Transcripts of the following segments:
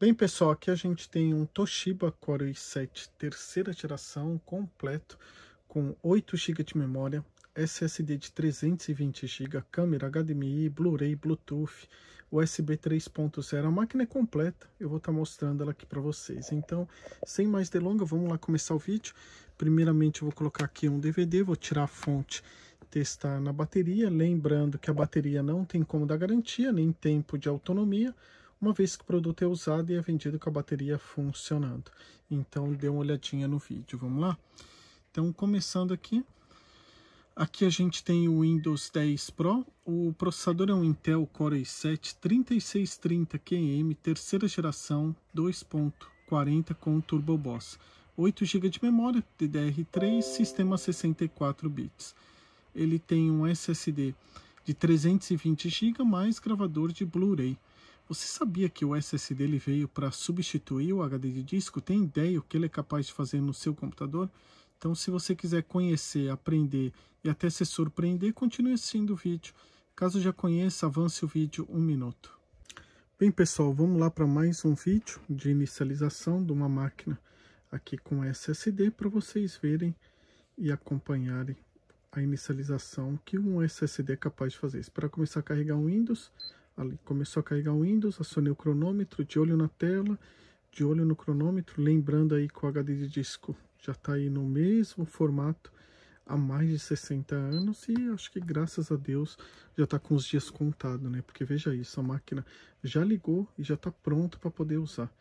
Bem, pessoal, aqui a gente tem um Toshiba Core i7 terceira geração completo com 8 GB de memória, SSD de 320 GB, câmera HDMI, Blu-ray, Bluetooth, USB 3.0. A máquina é completa, eu vou estar tá mostrando ela aqui para vocês. Então, sem mais delongas, vamos lá começar o vídeo. Primeiramente, eu vou colocar aqui um DVD, vou tirar a fonte testar na bateria, lembrando que a bateria não tem como dar garantia, nem tempo de autonomia, uma vez que o produto é usado e é vendido com a bateria funcionando. Então, dê uma olhadinha no vídeo, vamos lá? Então, começando aqui, aqui a gente tem o Windows 10 Pro, o processador é um Intel Core i7 3630QM, terceira geração, 2.40 com Turbo Boss, 8 GB de memória, DDR3, sistema 64 bits. Ele tem um SSD de 320 GB mais gravador de Blu-ray. Você sabia que o SSD ele veio para substituir o HD de disco? Tem ideia o que ele é capaz de fazer no seu computador? Então, se você quiser conhecer, aprender e até se surpreender, continue assistindo o vídeo. Caso já conheça, avance o vídeo um minuto. Bem, pessoal, vamos lá para mais um vídeo de inicialização de uma máquina aqui com SSD para vocês verem e acompanharem a inicialização que um SSD é capaz de fazer. Para começar a carregar um Windows, ali começou a carregar o Windows, acionei o cronômetro, de olho na tela, de olho no cronômetro, lembrando aí que o HD de disco já está aí no mesmo formato há mais de 60 anos e acho que graças a Deus já está com os dias contados, né? Porque veja isso, a máquina já ligou e já está pronto para poder usar.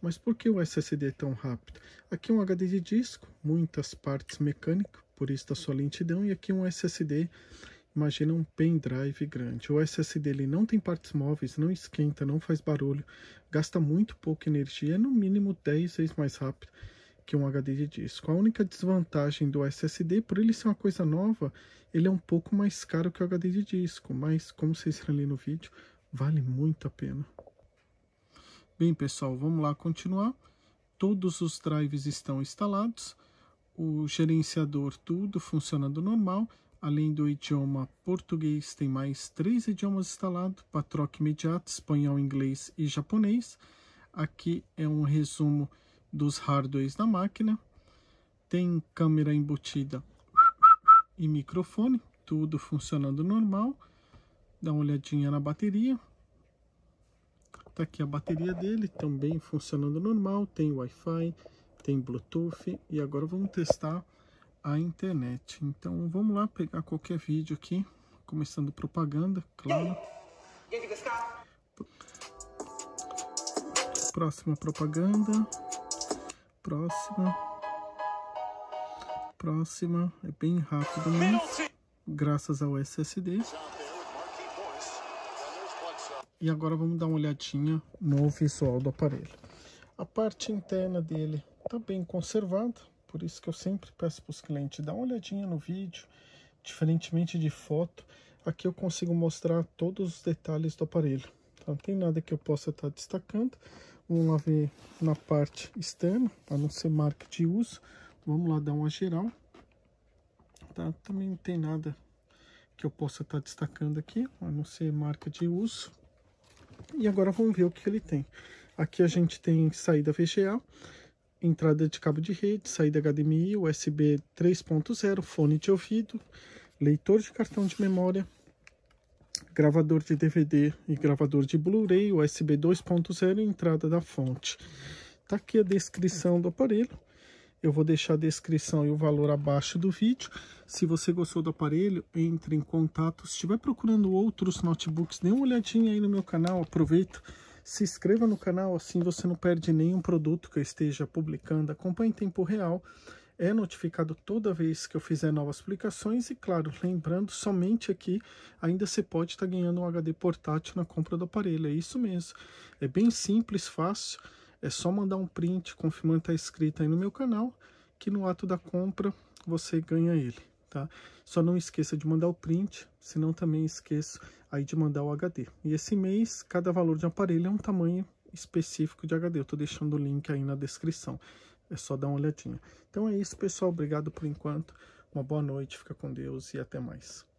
Mas por que o SSD é tão rápido? Aqui é um HD de disco, muitas partes mecânicas, por isso da tá sua lentidão, e aqui é um SSD Imagina um pendrive grande. O SSD ele não tem partes móveis, não esquenta, não faz barulho, gasta muito pouca energia, é no mínimo 10 vezes mais rápido que um HD de disco. A única desvantagem do SSD, por ele ser uma coisa nova, ele é um pouco mais caro que o HD de disco, mas como vocês viram ali no vídeo, vale muito a pena. Bem pessoal, vamos lá continuar. Todos os drives estão instalados, o gerenciador tudo funcionando normal, Além do idioma português, tem mais três idiomas instalados para imediato, espanhol, inglês e japonês. Aqui é um resumo dos hardwares da máquina. Tem câmera embutida e microfone, tudo funcionando normal. Dá uma olhadinha na bateria. Tá aqui a bateria dele, também funcionando normal. Tem Wi-Fi, tem Bluetooth. E agora vamos testar a internet. Então vamos lá pegar qualquer vídeo aqui, começando propaganda, claro. Próxima propaganda. Próxima. Próxima. É bem rápido, né? mesmo, graças ao SSD. E agora vamos dar uma olhadinha no visual do aparelho. A parte interna dele está bem conservada por isso que eu sempre peço para os clientes dar uma olhadinha no vídeo, diferentemente de foto, aqui eu consigo mostrar todos os detalhes do aparelho. Então, não tem nada que eu possa estar tá destacando. Vamos lá ver na parte externa, para não ser marca de uso. Vamos lá dar uma geral. Tá? Também não tem nada que eu possa estar tá destacando aqui, a não ser marca de uso. E agora vamos ver o que ele tem. Aqui a gente tem saída VGA, entrada de cabo de rede, saída HDMI, USB 3.0, fone de ouvido, leitor de cartão de memória, gravador de DVD e gravador de Blu-ray, USB 2.0 e entrada da fonte. Tá aqui a descrição do aparelho. Eu vou deixar a descrição e o valor abaixo do vídeo. Se você gostou do aparelho, entre em contato. Se estiver procurando outros notebooks, dê uma olhadinha aí no meu canal, aproveita se inscreva no canal, assim você não perde nenhum produto que eu esteja publicando. Acompanhe em tempo real, é notificado toda vez que eu fizer novas publicações. E claro, lembrando, somente aqui ainda você pode estar tá ganhando um HD portátil na compra do aparelho. É isso mesmo. É bem simples, fácil. É só mandar um print confirmando que está inscrito aí no meu canal, que no ato da compra você ganha ele tá? Só não esqueça de mandar o print, senão também esqueço aí de mandar o HD. E esse mês, cada valor de aparelho é um tamanho específico de HD. Eu tô deixando o link aí na descrição. É só dar uma olhadinha. Então é isso, pessoal. Obrigado por enquanto. Uma boa noite, fica com Deus e até mais.